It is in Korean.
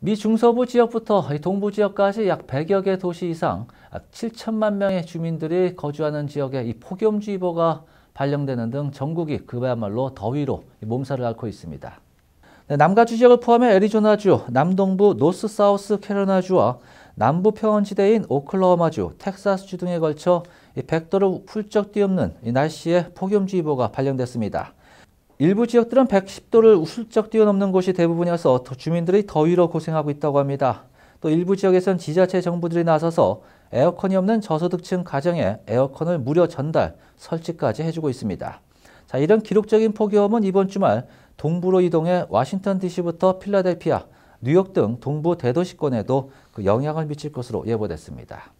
미 중서부 지역부터 동부 지역까지 약 100여 개 도시 이상 7천만 명의 주민들이 거주하는 지역에 이 폭염주의보가 발령되는 등 전국이 그야말로 더위로 몸살을 앓고 있습니다. 네, 남가주 지역을 포함해 애리조나주, 남동부 노스 사우스 캐러나주와 남부 평원지대인 오클라호마주, 텍사스주 등에 걸쳐 100도를 훌쩍 뛰어넘는 날씨에 폭염주의보가 발령됐습니다. 일부 지역들은 110도를 우슬쩍 뛰어넘는 곳이 대부분이어서 주민들이 더위로 고생하고 있다고 합니다. 또 일부 지역에선 지자체 정부들이 나서서 에어컨이 없는 저소득층 가정에 에어컨을 무료 전달, 설치까지 해주고 있습니다. 자, 이런 기록적인 폭염은 이번 주말 동부로 이동해 와싱턴 DC부터 필라델피아, 뉴욕 등 동부 대도시권에도 그 영향을 미칠 것으로 예보됐습니다.